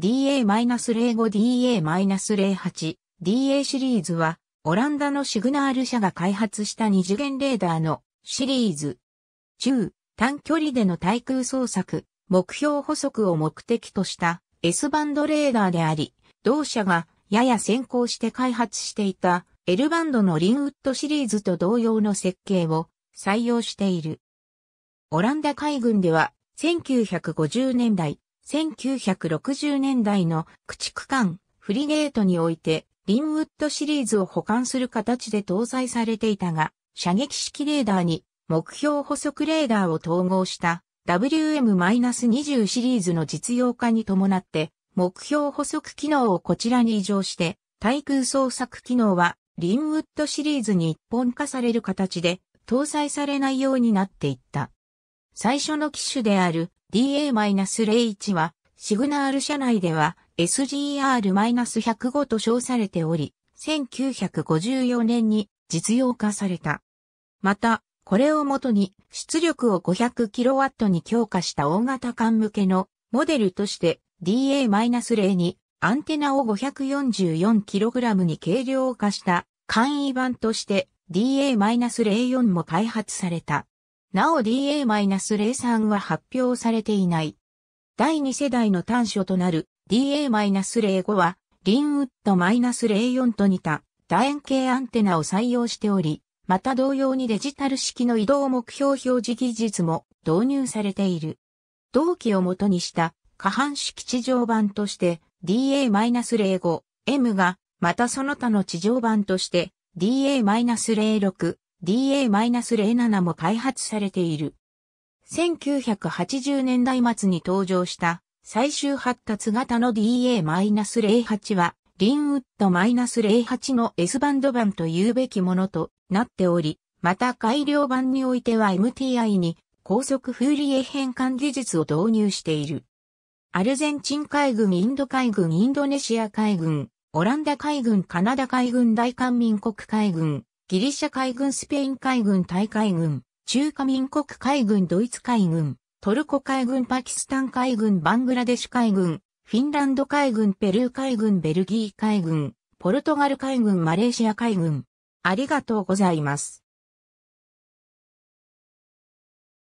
DA-05DA-08、DA シリーズは、オランダのシグナール社が開発した二次元レーダーのシリーズ。中、短距離での対空捜索、目標捕捉を目的とした S バンドレーダーであり、同社がやや先行して開発していた L バンドのリンウッドシリーズと同様の設計を採用している。オランダ海軍では1950年代、1960年代の駆逐艦フリゲートにおいて、リンウッドシリーズを保管する形で搭載されていたが、射撃式レーダーに目標補足レーダーを統合した WM-20 シリーズの実用化に伴って、目標補足機能をこちらに移乗して、対空捜索機能はリンウッドシリーズに一本化される形で搭載されないようになっていった。最初の機種である DA-01 は、シグナール社内では SGR-105 と称されており、1954年に実用化された。また、これをもとに出力を 500kW に強化した大型艦向けのモデルとして DA-0 にアンテナを 544kg に軽量化した簡易版として DA-04 も開発された。なお DA-03 は発表されていない。第2世代の端緒となる DA-05 は、リンウッド -04 と似た楕円形アンテナを採用しており、また同様にデジタル式の移動目標表示技術も導入されている。同期を元にした下半式地上版として DA-05M が、またその他の地上版として DA-06 DA-07 も開発されている。1980年代末に登場した最終発達型の DA-08 は、リンウッド -08 の S バンド版と言うべきものとなっており、また改良版においては MTI に高速フーリエ変換技術を導入している。アルゼンチン海軍、インド海軍、インドネシア海軍、オランダ海軍、カナダ海軍、大韓民国海軍、ギリシャ海軍スペイン海軍タイ海軍、中華民国海軍ドイツ海軍、トルコ海軍パキスタン海軍バングラデシュ海軍、フィンランド海軍ペルー海軍ベルギー海軍、ポルトガル海軍マレーシア海軍。ありがとうございます。